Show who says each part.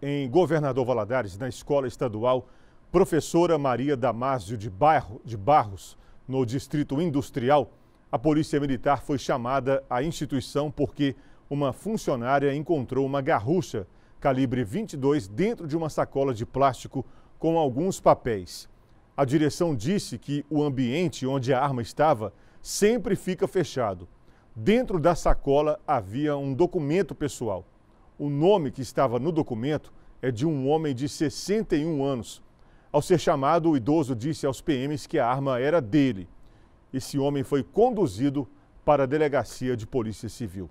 Speaker 1: em Governador Valadares, na escola estadual Professora Maria Damásio de, de Barros, no Distrito Industrial, a Polícia Militar foi chamada à instituição porque uma funcionária encontrou uma garrucha calibre 22 dentro de uma sacola de plástico com alguns papéis. A direção disse que o ambiente onde a arma estava sempre fica fechado. Dentro da sacola havia um documento pessoal. O nome que estava no documento é de um homem de 61 anos. Ao ser chamado, o idoso disse aos PMs que a arma era dele. Esse homem foi conduzido para a delegacia de polícia civil.